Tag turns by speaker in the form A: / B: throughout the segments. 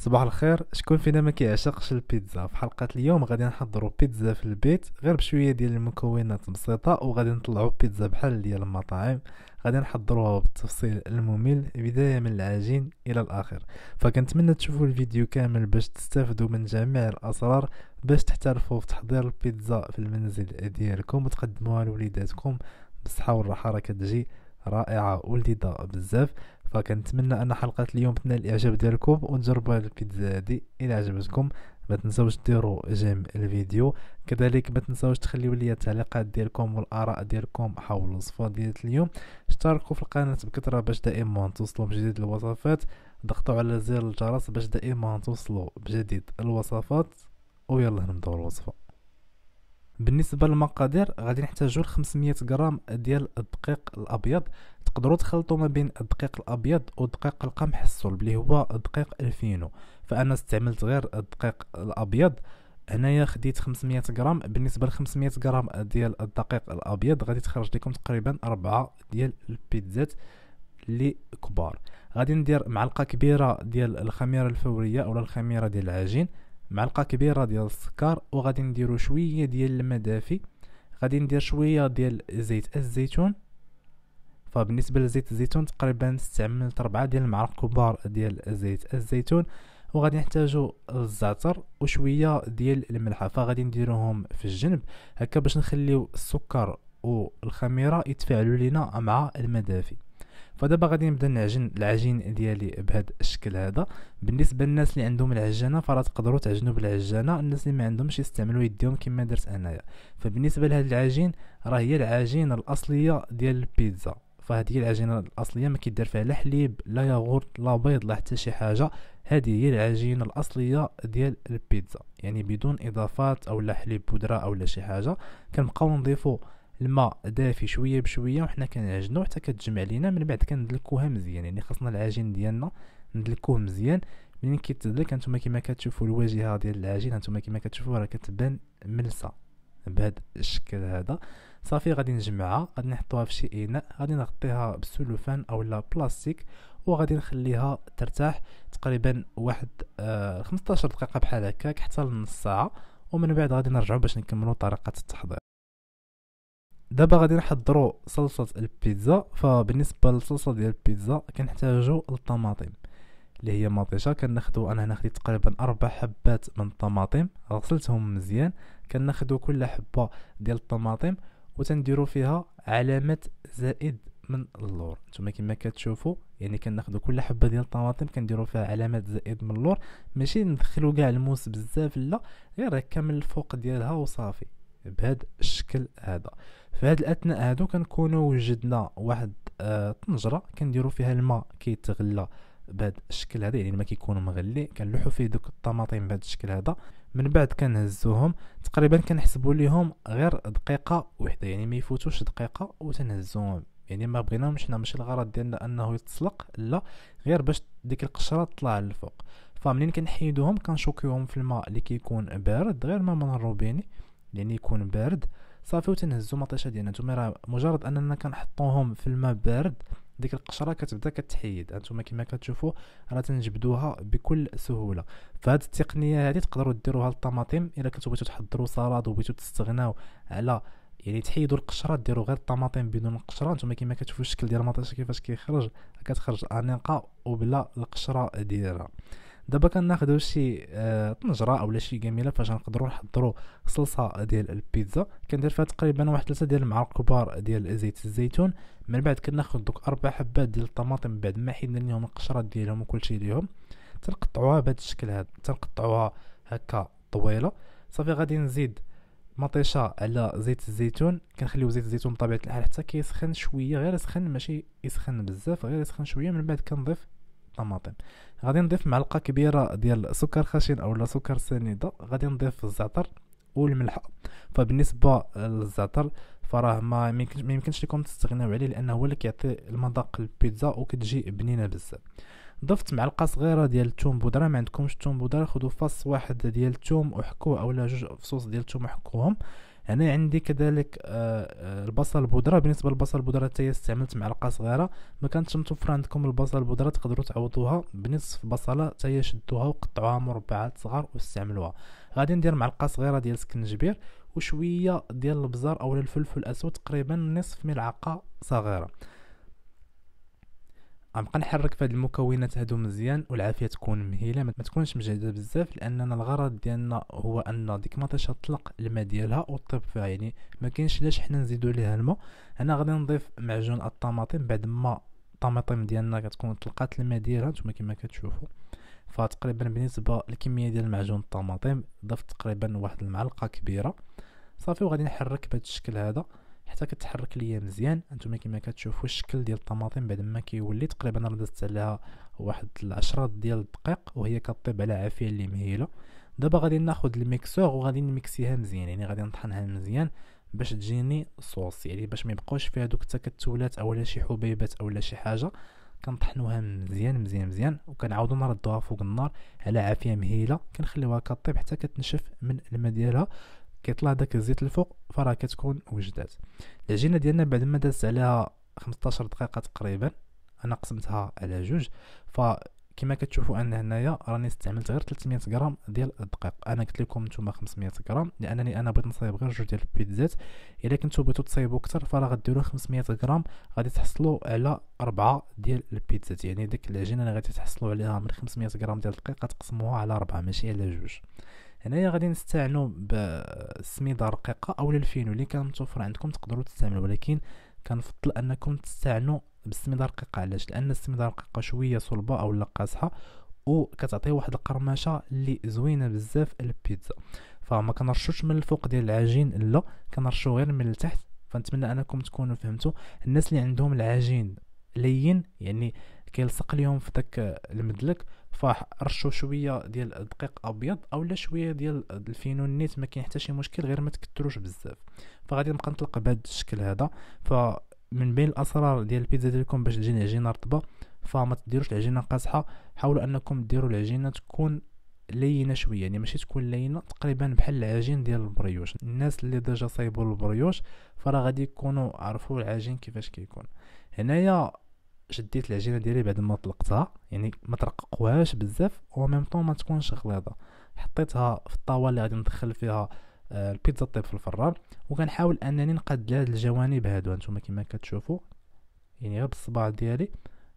A: صباح الخير شكون فينا ما كيعشقش البيتزا في حلقه اليوم غادي نحضروا بيتزا في البيت غير بشويه ديال المكونات بسيطه وغادي نطلعوا بيتزا بحال ديال المطاعم غادي نحضروها بالتفصيل الممل بدايه من العجين الى الاخر فكنتمنى تشوفوا الفيديو كامل باش تستافدوا من جميع الاسرار باش تحترفوا في تحضير البيتزا في المنزل ديالكم وتقدموها لوليداتكم بالصحه والراحه راه كتجي رائعه ولذيذه بزاف فكنتمنى ان حلقه اليوم تنال الاعجاب ديالكم ونجربوا هذه البيتزا هذه الى عجبتكم ما تنساوش ديروا جيم الفيديو كذلك ما تنساوش تخليو لي التعليقات ديالكم والاراء ديالكم حول الوصفه ديال اليوم اشتركوا في القناه بكثره باش دائما توصلوا بجديد الوصفات ضغطوا على زر الجرس باش دائما توصلوا بجديد الوصفات ويلا نبداو الوصفه بالنسبه للمقادير غادي نحتاجو 500 غرام ديال الدقيق الابيض تقدروا تخلطوا ما بين الدقيق الابيض ودقيق القمح الصلب اللي هو دقيق الفينو فانا استعملت غير الدقيق الابيض هنايا خديت 500 غرام بالنسبه ل 500 غرام ديال الدقيق الابيض غادي تخرج لكم تقريبا 4 ديال البيتزات اللي كبار غادي ندير معلقه كبيره ديال الخميره الفوريه اولا الخميره ديال العجين معلقه كبيره ديال السكر وغادي نديرو شويه ديال الماء دافي غادي ندير شويه ديال زيت الزيتون فبالنسبه لزيت الزيتون تقريبا استعملت 4 ديال المعالق كبار ديال زيت الزيتون وغادي نحتاجو الزعتر وشويه ديال الملحه فغادي نديروهم في الجنب هكا باش نخليو السكر والخميره يتفاعلوا لينا مع الماء دافي فدابا غادي نبدا نعجن العجين ديالي بهذا الشكل هذا بالنسبه للناس اللي عندهم العجانه فراه تقدروا تعجنوا بالعجانه الناس اللي ما عندهمش يستعملوا يديهم كما درت انايا فبالنسبه لهذا العجين راه هي العجينه الاصليه ديال البيتزا فهذه هي العجينه الاصليه ما كيدار فيها لا حليب لا ياغورت لا بيض لا حتى شي حاجه هذه هي العجينه الاصليه ديال البيتزا يعني بدون اضافات او لا حليب بودره او لا شي حاجه كنبقاو نضيفوا الماء دافي شويه بشويه وحنا كنعجنو حتى كتجمع لينا من بعد كندلكوها مزيان يعني خاصنا العجين ديالنا ندلكوه مزيان منين كيتدلك هانتوما كما كتشوفوا الواجهه ديال العجين هانتوما كما كتشوفوا راه كتبان ملسه بهذا الشكل هذا صافي غادي نجمعها غادي نحطوها في شي اناء غادي نغطيها بالسلوفان لا بلاستيك وغادي نخليها ترتاح تقريبا واحد آه 15 دقيقه بحال هكاك حتى لنص ساعه ومن بعد غادي نرجعو باش نكملو طريقه التحضير دابا غادي نحضروا صلصه البيتزا فبالنسبه للصلصه ديال البيتزا كنحتاجو الطماطم اللي هي مطيشه كناخدو انا هنا خديت تقريبا اربع حبات من الطماطم غسلتهم مزيان كناخدو كل حبه ديال الطماطم وتنديرو فيها علامه زائد من اللور نتوما كما كتشوفوا يعني كناخذوا كل حبه ديال الطماطم كنديروا فيها علامات زائد من اللور ماشي ندخلو كاع الموس بزاف لا غير هكا من الفوق ديالها وصافي بهذا الشكل هذا في هذا الاثناء هادو كنكونوا وجدنا واحد الطنجره آه كنديروا فيها الماء كيتغلى بهذا الشكل هذا يعني الماء كيكون مغلي كنلوحوا فيه دوك الطماطم بهذا الشكل هذا من بعد كنهزوهم تقريبا كنحسبوا ليهم غير دقيقه وحده يعني ما يفوتوش دقيقه وتنهزوهم يعني ما بغيناهمش حنا ماشي الغرض ديالنا انه يتسلق لا غير باش ديك القشره تطلع للفوق فمنين كنحيدوهم كنشوكيوهم في الماء اللي كيكون بارد غير ما من الروبيني يعني يكون بارد صافي وتنهزو مطيشه ديالنا نتوما راه مجرد اننا كنحطوهم في الماء بارد ديك القشره كتبدا كتحيد انتما كما كتشوفوا راه تنجبدوها بكل سهوله فهاد التقنيه هذه تقدروا ديروها للطماطم الا كنتو بغيتو تحضروا سلطه وبغيتو تستغناو على يعني تحيدوا القشره ديروا غير الطماطم بدون القشره نتوما كما كتشوفوا الشكل ديال المطيشه كيفاش كيخرج كتخرج انيقه وبلا القشره ديالها دابا كناخدو شي آه، طنجره اولا شي كميله فاش نقدروا نحضروا صلصه ديال البيتزا كندير فيها تقريبا واحد ثلاثه ديال المعالق كبار ديال زيت الزيتون من بعد كناخذ دوك اربع حبات ديال الطماطم من بعد ما حيدنا ليهم القشرات ديالهم وكلشي ليهم تنقطعوها بهذا الشكل هذا تنقطعوها هكا طويله صافي غادي نزيد مطيشه على زيت الزيتون كنخليو زيت الزيتون بطبيعه الحال حتى كيسخن شويه غير يسخن ماشي يسخن بزاف غير يسخن شويه من بعد كنضيف الطماطم غادي نضيف معلقه كبيره ديال سكر خشن او سكر سنيده غادي نضيف الزعتر والملح فبالنسبه للزعتر فراه ما ميمكنش لكم تستغناو عليه لانه هو اللي كيعطي المذاق للبيتزا وكتجي بنينه بزاف ضفت معلقه صغيره ديال الثوم بودره ما عندكمش الثوم بودره خذوا فص واحد ديال الثوم وحكوه اولا جوج فصوص ديال الثوم وحكوهم هنا عندي كذلك آه، آه، البصل البودره بالنسبه للبصل البودره حتى استعملت معلقه صغيره ما كانتش متوفره عندكم البصل البودره تقدروا تعوضوها بنصف بصله حتى شدوها وقطعوها مربعات صغار واستعملوها غادي ندير معلقه صغيره ديال السكنجبير وشويه ديال البزار او الفلفل الاسود تقريبا نصف ملعقه صغيره غنبقى نحرك في هاد المكونات هادو مزيان والعافيه تكون مهيله ما تكونش مجهده بزاف لاننا الغرض ديالنا هو ان ديك مطيشه تطلق الماء ديالها وطيب فيها يعني ما كاينش علاش حنا نزيدو ليها الماء هنا غادي نضيف معجون الطماطم بعد ما الطماطم ديالنا كتكون طلقات الماء ديالها نتوما كما كتشوفوا فتقريبا بالنسبه للكميه ديال معجون الطماطم ضفت تقريبا واحد المعلقه كبيره صافي وغادي نحرك بهذا الشكل هذا حتى كتحرك ليا مزيان انتما كما كتشوفوا الشكل ديال الطماطم بعد ما كيولي تقريبا راه دازت عليها واحد العشرة ديال الدقائق وهي كطيب على عافيه اللي مهيله دابا غادي ناخذ الميكسور وغادي نميكسيها مزيان يعني غادي نطحنها مزيان باش تجيني صوص يعني باش ما يبقاوش فيها دوك التكتلات اولا شي حبيبات اولا شي حاجه كنطحنوها مزيان مزيان مزيان وكنعاودو نردوها فوق النار على عافيه مهيله كنخليوها كطيب حتى كتنشف من الماء ديالها كيطلع داك الزيت الفوق فراه كتكون وجدات العجينه ديالنا بعد ما دازت عليها 15 دقيقه تقريبا انا قسمتها على جوج فكما كتشوفوا ان هنايا راني استعملت غير 300 غرام ديال الدقيق انا قلت لكم نتوما 500 غرام لانني انا بغيت نصايب غير جوج ديال البيتزات الا كنتو بغيتو تصايبوا اكثر فراه غديروا 500 غرام غادي تحصلوا على أربعة ديال البيتزات يعني ديك العجينه اللي غادي تحصلوا عليها من 500 غرام ديال الدقيق تقسموها على أربعة ماشي على جوج هنايا غادي نستعملوا بسميده رقيقه اولا الفينو اللي كان متوفر عندكم تقدروا تستعملوا ولكن كنفضل انكم تستعملوا بسميده رقيقه علاش لان السميده الرقيقه شويه صلبه لا قاصحه وكتعطي واحد القرمشه اللي زوينه بزاف للبيتزا فما كنرشوش من الفوق ديال العجين لا كنرشو غير من التحت فنتمنى انكم تكونوا فهمتوا الناس اللي عندهم العجين لين يعني كيلصق ليهم في داك المدلك فرشوا شويه ديال الدقيق ابيض اولا شويه ديال الفينول نيت ما كاين حتى شي مشكل غير ما تكثروش بزاف فغادي نبقى نطلق بهذا الشكل هذا فمن بين الاسرار ديال البيتزا ديالكم باش تجي العجينه رطبه فما تديروش العجينه قاصحه حاولوا انكم ديروا العجينه تكون لينه شويه يعني ماشي تكون لينه تقريبا بحال العجين ديال البريوش الناس اللي ديجا صايبوا البريوش فراه غادي يكونوا عرفوا العجين كيفاش كيكون هنايا شديت العجينه ديالي بعد ما طلقتها يعني ما ترققوهاش بزاف و ميم طون ما تكونش غليظه حطيتها في الطاوله اللي غادي ندخل فيها آه، البيتزا طيب في الفران وكنحاول انني نقاد هاد الجوانب هادو هانتوما كما كتشوفوا يعني غير بالصباع ديالي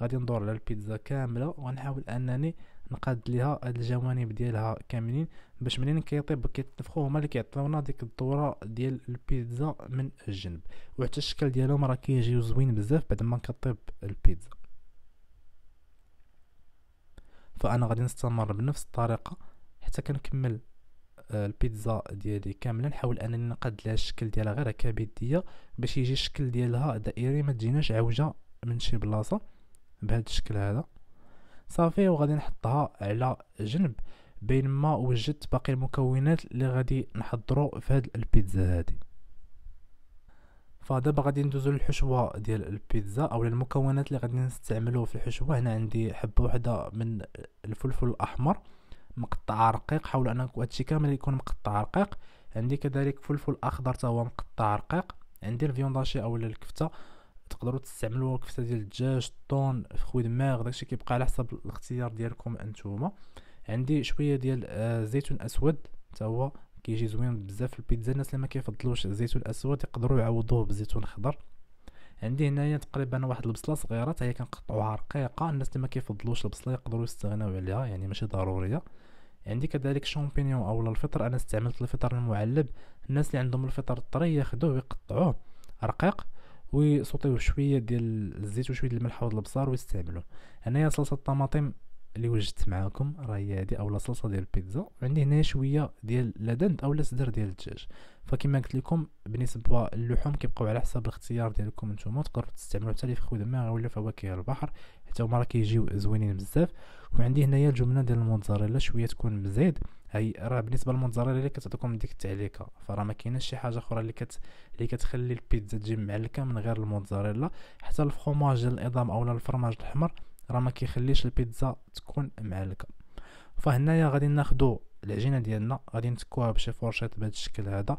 A: غادي ندور على البيتزا كامله وغنحاول انني نقاد ليها هاد الجوانب ديالها كاملين باش منين كيطيب كيتنفخو هما اللي كيعطيونا ديك الدوره ديال البيتزا من الجنب وحتى الشكل ديالهم راه كيجيو زوين بزاف بعد ما كطيب البيتزا فانا غادي نستمر بنفس الطريقه حتى كنكمل آه، البيتزا ديالي كامله نحاول انني نقاد لها الشكل ديالها غير هكا بيديه باش يجي الشكل ديالها دائري ما تجيناش عوجه من شي بلاصه بهذا الشكل هذا صافي وغادي نحطها على جنب بينما وجدت باقي المكونات اللي غادي نحضرو في هاد البيتزا هادي فدابا غادي ندوزو للحشوه ديال البيتزا او المكونات اللي غادي نستعملو في الحشوه هنا عندي حبه واحده من الفلفل الاحمر مقطع رقيق حاول ان هادشي كامل يكون مقطع رقيق عندي كذلك فلفل اخضر تا هو مقطع رقيق عندي الفيونداشي او الكفته تقدروا تستعملوا كفته ديال الدجاج الطون فخوي دماغ داكشي كيبقى على حسب الاختيار ديالكم انتوما عندي شويه ديال آه زيتون اسود حتى هو كيجي زوين بزاف في البيتزا الناس اللي ما كيفضلوش الزيتون الاسود يقدروا يعوضوه بزيتون خضر عندي هنايا تقريبا واحد البصله صغيره حتى هي كنقطعوها رقيقه الناس اللي ما كيفضلوش البصله يقدروا يستغناو عليها يعني ماشي ضروريه عندي كذلك شامبينيون اولا الفطر انا استعملت الفطر المعلب الناس اللي عندهم الفطر الطري ياخذوه ويقطعوه رقيق ويصوتيوه شويه ديال الزيت وشويه الملح وهاد البصار ويستعملوه هنايا صلصه الطماطم اللي وجدت معاكم راه هي هادي اولا صلصه ديال البيتزا وعندي هنا شويه ديال اللدن اولا صدر ديال الدجاج فكما قلت لكم بالنسبه للحوم كيبقاو على حسب الاختيار ديالكم نتوما تقدروا تستعملوا حتى اللي في خدمه ولا فواكه البحر حتى هما راه كيجيو زوينين بزاف وعندي هنايا الجمنه ديال الموتزاريلا شويه تكون مزيد هي راه بالنسبه للموتزاريلا اللي كتعطيكم ديك التعليكه فراه ما كايناش شي حاجه اخرى اللي كت اللي كتخلي البيتزا تجي معلكه من غير الموتزاريلا حتى الفرماج ديال الاضام اولا الفرماج الاحمر راه ما كيخليش البيتزا تكون معلكه فهنايا غادي ناخدو العجينه ديالنا غادي نتكوها بشي فورشيط بهذا الشكل هذا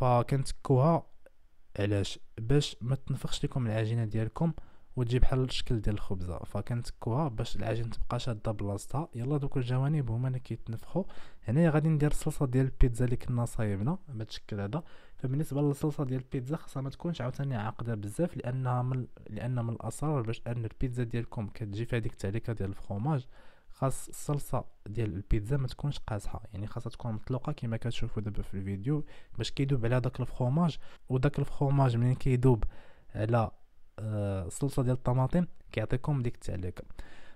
A: فكنتكوها علاش باش ما تنفخش لكم العجينه ديالكم وتجي بحال الشكل ديال الخبزه فكنتكوها باش العجين تبقى شاده بلاصتها يلا دوك الجوانب هما اللي كيتنفخوا هنايا غادي ندير الصلصه ديال البيتزا اللي كنا صايبنا بهذا هذا فبالنسبه للصلصه ديال البيتزا خاصها ما تكونش عاوتاني عاقده بزاف لانها من لان من الاسرار باش ان البيتزا ديالكم كتجي في هذيك التعليكه ديال الفرماج خاص الصلصه ديال البيتزا ما تكونش قاسحه يعني خاصها تكون مطلوقه كما كتشوفوا دابا في الفيديو باش كيدوب على داك الفرماج وداك الفرماج منين كيدوب على الصلصه ديال الطماطم كيعطيكم ديك التعليكه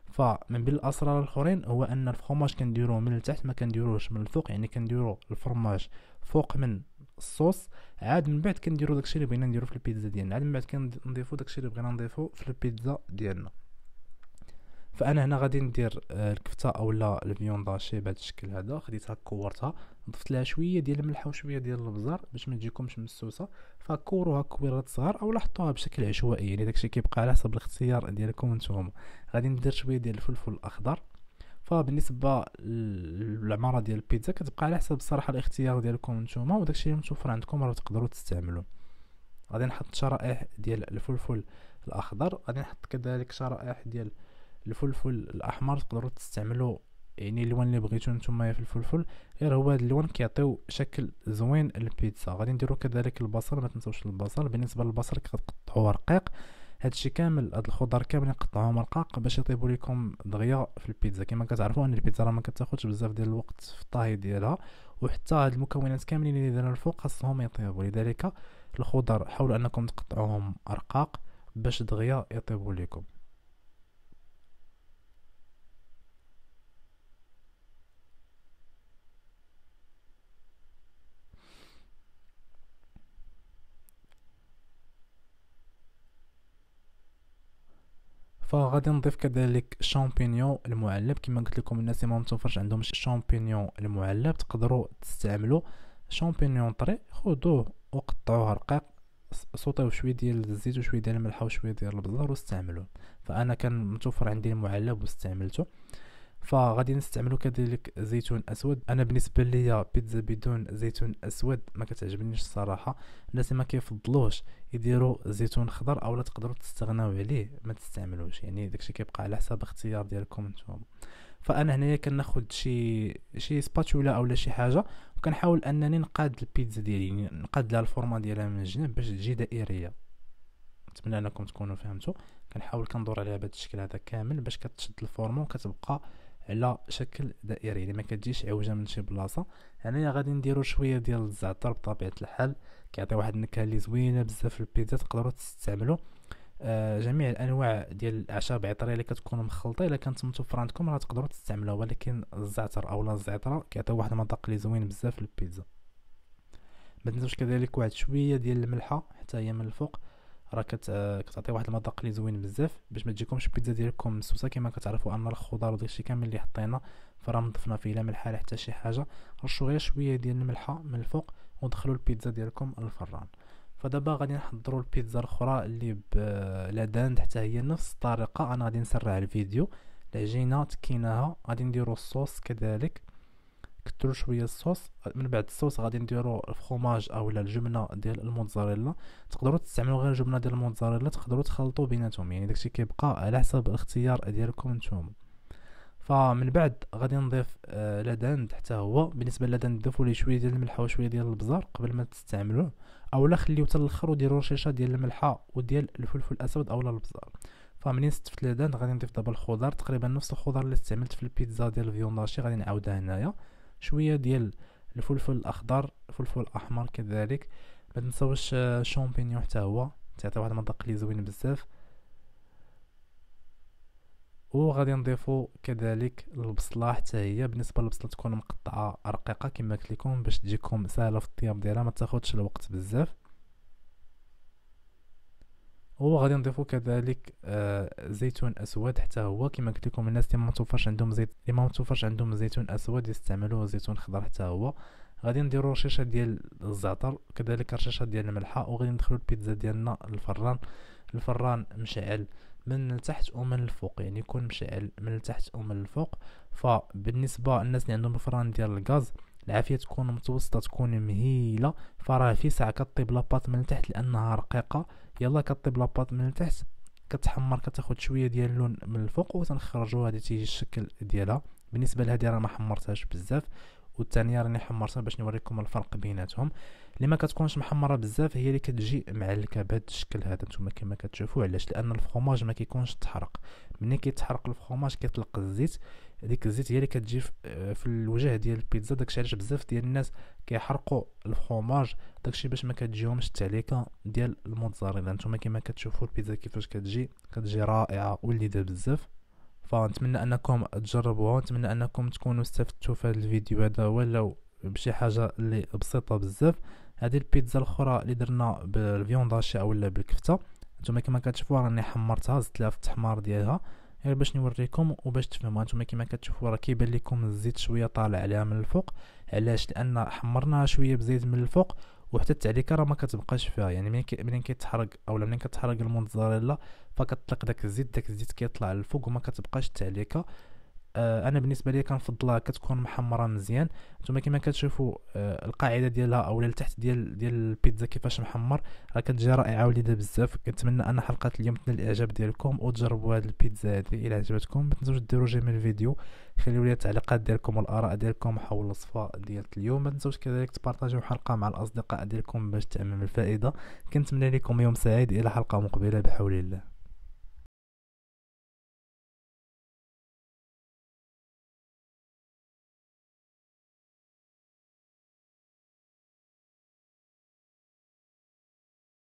A: فمن بين الاسرار الاخرين هو ان الفرماج كنديروه من التحت ما كنديروهش من الفوق يعني كنديرو الفرماج فوق من الصوص عاد من بعد كنديرو داكشي اللي بغينا نديرو في البيتزا ديالنا عاد من بعد كنضيفو داكشي اللي بغينا نضيفو في البيتزا ديالنا فانا هنا غادي ندير آه، الكفته اولا الفيون داشي بهذا الشكل هذا خديتها كورتها ضفت لها شويه ديال الملح وشويه ديال البزار باش ما تجيكمش مسوسه فكوروها كويرات صغار اولا حطوها بشكل عشوائي يعني داكشي كيبقى على حسب الاختيار ديالكم نتوما غادي ندير شويه ديال الفلفل الاخضر فبالنسبه للعماره ديال البيتزا كتبقى على حسب الصراحه الاختيار ديالكم نتوما وداكشي اللي متوفر عندكم راه تقدروا تستعملوه غادي نحط شرائح ديال الفلفل الاخضر غادي نحط كذلك شرائح ديال الفلفل الاحمر تقدروا تستعملوا يعني اللون اللي بغيتو نتوما في الفلفل غير هو هذا اللون كيعطيو شكل زوين للبيتزا غادي نديرو كذلك البصل ما تنساوش البصل بالنسبه للبصل كتقطعوه رقيق هادشي كامل هاد الخضر كاملين نقطعوهم رقاق باش يطيبوا لكم دغيا في البيتزا كما كتعرفوا ان البيتزا راه ما كتاخذش بزاف ديال الوقت في الطهي ديالها وحتى هاد المكونات كاملين اللي درنا الفوق خاصهم يطيبوا لذلك الخضر حاولوا انكم تقطعوهم رقاق باش دغيا يطيبوا لكم فغادي نضيف كذلك الشامبينيون المعلب كما قلت لكم الناس اللي ما متوفرش عندهم الشامبينيون المعلب تقدروا تستعملوا شامبينيون طري خذوه وقطعوه رقيق صوتيو شويه ديال الزيت وشويه ديال الملح وشويه ديال البزار واستعملوه فانا كان متوفر عندي المعلب واستعملته فغادي نستعملو كذلك زيتون اسود انا بالنسبه ليا بيتزا بدون زيتون اسود ما كتعجبنيش الصراحه الناس ما كيفضلوش يديروا زيتون خضر اولا تقدروا تستغناو عليه ما تستعملوش يعني داكشي كيبقى على حسب اختيار ديالكم نتوما فانا هنايا كناخد شي شي سباتولا اولا شي حاجه وكنحاول انني نقاد البيتزا ديالي يعني نقاد لها الفورما ديالها من الجنب باش تجي دائريه نتمنى انكم تكونوا فهمتوا كنحاول كندور عليها بهذا الشكل هذا كامل باش كتشد الفورما وكتبقى على شكل دائري يعني ما كتجيش عوجه من شي بلاصه هنايا غادي نديرو شويه ديال الزعتر بطبيعه الحال كيعطي واحد النكهه اللي زوينه بزاف في البيتزا تقدروا تستعملوا آه جميع الانواع ديال الاعشاب العطريه اللي كتكون مخلطه الا كانت متوفره عندكم راه تقدروا تستعملوها ولكن الزعتر لا الزعتره كيعطي واحد المذاق اللي زوين بزاف في البيتزا ما تنساوش كذلك واحد شويه ديال الملحه حتى هي من الفوق راه كت آه، كتعطي واحد المذاق اللي زوين بزاف باش ما تجيكمش البيتزا ديالكم مسوسه كما كتعرفوا ان الخضار وداكشي كامل اللي حطينا فراه مضفنا فيه لا ملح لا حتى شي حاجه رشوا غير شويه ديال الملحه من الفوق ودخلوا البيتزا ديالكم للفران فدابا غادي نحضروا البيتزا الاخرى اللي بلادان حتى هي نفس الطريقه انا غادي نسرع الفيديو العجينه تكيناها غادي نديروا الصوص كذلك نكثروا شويه الصوص من بعد الصوص غادي نديروا الفرماج اولا الجبنه ديال الموتزاريلا تقدروا تستعملوا غير الجبنه ديال الموتزاريلا تقدروا تخلطوا بيناتهم يعني داكشي كيبقى على حسب الاختيار ديالكم نتوما فمن بعد غادي نضيف آه، لدان حتى هو بالنسبه لدند ضيفوا ليه شويه ديال الملح وشويه ديال البزار قبل ما تستعملوه اولا خليوه حتى الاخر وديروا رشيشه ديال الملحه وديال الفلفل الاسود اولا البزار فمنين استفت لدان غادي نضيف دابا الخضر تقريبا نفس الخضر اللي استعملت في البيتزا ديال الفيونداشي غادي نعاودها هنايا شويه ديال الفلفل الاخضر الفلفل الاحمر كذلك ما تنساوش آه، الشامبينيون حتى هو تعطي واحد المذاق لي زوين بزاف وغادي نضيفو كذلك البصله حتى هي بالنسبه للبصله تكون مقطعه رقيقه كما قلت لكم باش تجيكم سهله في الطياب ديالها ما تاخذش الوقت بزاف هو غادي نضيفو كذلك آه، زيتون اسود حتى هو كما قلت لكم الناس اللي ما متوفرش عندهم زيت اللي ما متوفرش عندهم زيتون اسود يستعملوا زيتون خضر حتى هو غادي نديرو رشاشه ديال الزعتر كذلك رشاشه ديال الملحه وغادي ندخلو البيتزا ديالنا للفران الفران مشعل من التحت ومن الفوق يعني يكون مشعل من التحت ومن الفوق فبالنسبه للناس اللي عندهم الفران ديال الغاز العافيه تكون متوسطه تكون مهيله فراه في ساعه كطيب لاباط من التحت لانها رقيقه يلا كطيب لاباط من التحت كتحمر كتاخد شويه ديال اللون من الفوق وتنخرجو هذه تيجي الشكل ديالها بالنسبه لهذه راه ما حمرتهاش بزاف والثانيه راني حمرتها باش نوريكم الفرق بيناتهم اللي ما كتكونش محمره بزاف هي اللي كتجي معلكه بهذا الشكل هذا نتوما كما كتشوفوا علاش لان الفخوماج ما كيكونش تحرق ملي كيتحرق الفخوماج كيطلق الزيت هذيك الزيت هي اللي كتجي آه، في الوجه ديال البيتزا داكشي علاش بزاف ديال الناس كيحرقوا الفرماج داكشي باش ما كتجيهمش التعليكه ديال الموتزاريلا نتوما كما كتشوفوا البيتزا كيفاش كتجي كتجي رائعه وليده بزاف فنتمنى انكم تجربوها نتمنى انكم تكونوا استفدتوا في هذا الفيديو هذا ولو بشي حاجه اللي بسيطه بزاف هذه البيتزا الاخرى اللي درنا بالفيونداشي اولا بالكفته نتوما كما كتشوفوا راني حمرتها زدت لها في التحمار ديالها غير باش نوريكم وباش تفهموا نتوما كما كتشوفوا راه كيبان لكم الزيت شويه طالع عليها من الفوق علاش لان حمرناها شويه بزيت من الفوق وحتى التعليكه راه ما كتبقاش فيها يعني منين منين كيتحرق او منين كتحرق المونزاريلا فكتطلق داك الزيت داك الزيت كيطلع للفوق وما كتبقاش التعليكه آه، انا بالنسبه لي كنفضلها كتكون محمره مزيان نتوما كما كتشوفوا آه، القاعده ديالها اولا التحت ديال ديال البيتزا كيفاش محمر راه كتجي رائعه وليده بزاف كنتمنى ان حلقه اليوم تنال الاعجاب ديالكم وتجربوا هذه البيتزا هذه الى عجبتكم ما تنساوش ديروا جيم الفيديو خليو لي التعليقات ديالكم والاراء ديالكم حول الوصفه ديال اليوم ما تنساوش كذلك تبارطاجيو الحلقه مع الاصدقاء ديالكم باش تعمم الفائده كنتمنى لكم يوم سعيد الى حلقه مقبله بحول الله